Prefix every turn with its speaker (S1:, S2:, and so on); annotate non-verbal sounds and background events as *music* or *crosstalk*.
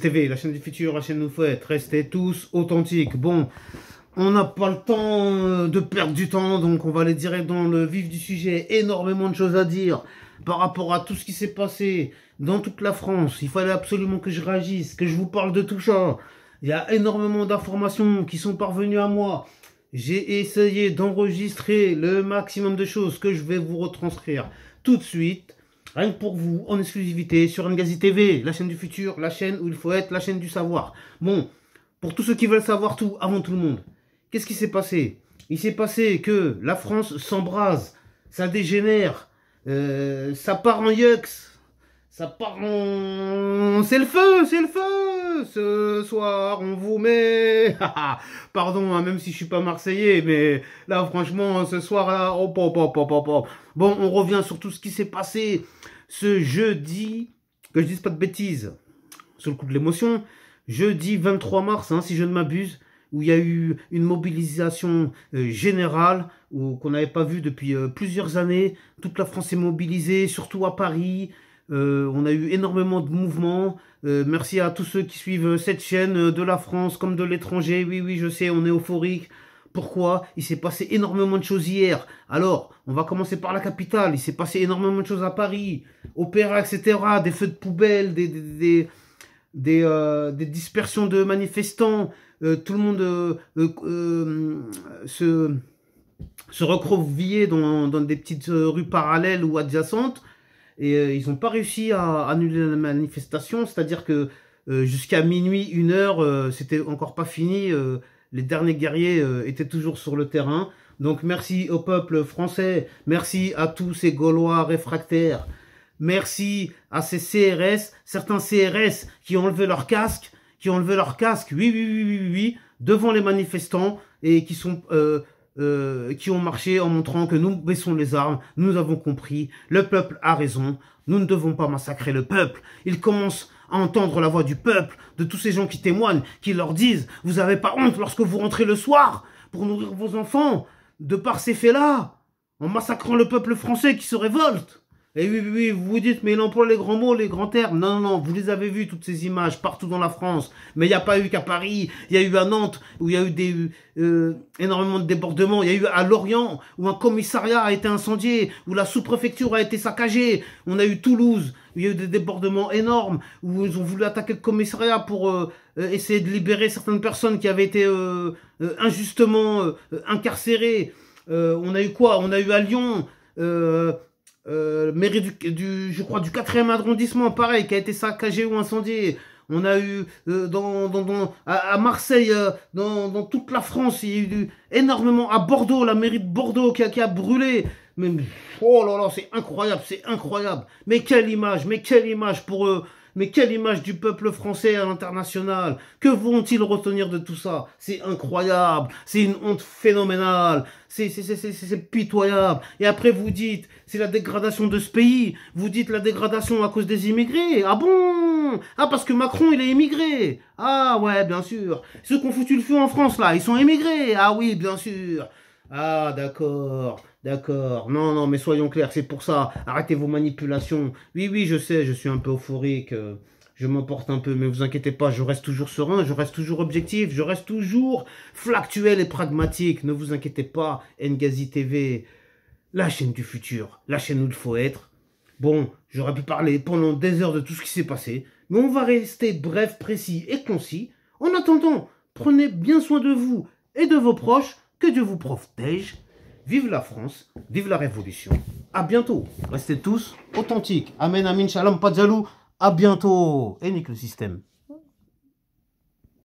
S1: TV, la chaîne du futur, la chaîne nous fouette, restez tous authentiques. Bon, on n'a pas le temps euh, de perdre du temps, donc on va aller direct dans le vif du sujet. Énormément de choses à dire par rapport à tout ce qui s'est passé dans toute la France. Il fallait absolument que je réagisse, que je vous parle de tout ça. Il y a énormément d'informations qui sont parvenues à moi. J'ai essayé d'enregistrer le maximum de choses que je vais vous retranscrire tout de suite. Rien que pour vous, en exclusivité, sur Ngazi TV, la chaîne du futur, la chaîne où il faut être, la chaîne du savoir. Bon, pour tous ceux qui veulent savoir tout, avant tout le monde, qu'est-ce qui s'est passé Il s'est passé que la France s'embrase, ça dégénère, euh, ça part en yux, ça part C'est le feu, c'est le feu Ce soir, on vous met... *laughs* Pardon, hein, même si je suis pas marseillais, mais là, franchement, ce soir-là... Oh, bon, on revient sur tout ce qui s'est passé ce jeudi... Que je dise pas de bêtises, sur le coup de l'émotion. Jeudi 23 mars, hein, si je ne m'abuse, où il y a eu une mobilisation euh, générale générale qu'on n'avait pas vu depuis euh, plusieurs années. Toute la France est mobilisée, surtout à Paris euh, on a eu énormément de mouvements. Euh, merci à tous ceux qui suivent euh, cette chaîne de la France comme de l'étranger. Oui, oui, je sais, on est euphorique. Pourquoi Il s'est passé énormément de choses hier. Alors, on va commencer par la capitale. Il s'est passé énormément de choses à Paris, opéra, etc. Des feux de poubelle, des, dispersions de manifestants. tout le monde se, se recroquevillait dans des petites rues parallèles ou adjacentes et euh, ils n'ont pas réussi à annuler la manifestation, c'est-à-dire que euh, jusqu'à minuit, une heure, euh, c'était encore pas fini, les derniers guerriers étaient toujours sur le terrain. Donc merci au peuple français, merci à tous ces Gaulois réfractaires, merci à ces CRS, certains CRS qui ont enlevé leur casque, qui ont enlevé leur casque, oui, oui, oui, oui, oui, oui devant les manifestants et qui sont... Euh, qui ont marché en montrant que nous baissons les armes, nous avons compris, le peuple a raison, nous ne devons pas massacrer le peuple. Ils commencent à entendre la voix du peuple, de tous ces gens qui témoignent, qui leur disent « Vous avez pas honte lorsque vous rentrez le soir pour nourrir vos enfants, de par ces faits-là, en massacrant le peuple français qui se révolte !» Et eh oui, oui, vous vous dites, mais il emploie les grands mots, les grands termes. Non, non, non, vous les avez vus, toutes ces images, partout dans la France. Mais il n'y a pas eu qu'à Paris, il y a eu à Nantes, où il y a eu des, euh, énormément de débordements. Il y a eu à Lorient, où un commissariat a été incendié, où la sous-préfecture a été saccagée. On a eu Toulouse, où il y a eu des débordements énormes, où ils ont voulu attaquer le commissariat pour euh, euh, essayer de libérer certaines personnes qui avaient été injustement incarcérées. on a eu quoi On a eu à Lyon... Euh, mairie du, je crois, du 4e arrondissement, pareil, qui a été saccagé ou incendié. On a eu euh, dans, dans, dans, à, Marseille, euh, dans, dans, toute la France, il y a eu énormément à Bordeaux, la mairie de Bordeaux qui a, qui a brûlé. Mais oh là là, c'est incroyable, c'est incroyable. Mais quelle image, mais quelle image pour eux. Mais quelle image du peuple français à l'international Que vont-ils retenir de tout ça C'est incroyable, c'est une honte phénoménale, c'est pitoyable. Et après vous dites, c'est la dégradation de ce pays, vous dites la dégradation à cause des immigrés. Ah bon Ah parce que Macron il est immigré. Ah ouais, bien sûr. Ceux qui ont foutu le feu en France là, ils sont immigrés. Ah oui, bien sûr. Ah, d'accord, d'accord. Non, non, mais soyons clairs, c'est pour ça. Arrêtez vos manipulations. Oui, oui, je sais, je suis un peu euphorique. Je m'emporte un peu, mais vous inquiétez pas, je reste toujours serein, je reste toujours objectif, je reste toujours factuel et pragmatique. Ne vous inquiétez pas, Ngazi TV, la chaîne du futur, la chaîne où il faut être. Bon, j'aurais pu parler pendant des heures de tout ce qui s'est passé, mais on va rester bref, précis et concis. En attendant, prenez bien soin de vous et de vos proches. Dieu vous protège. Vive la France, vive la Révolution. À bientôt. Restez tous authentiques. Amen, amin, shalom, pas À bientôt. Et nique le système.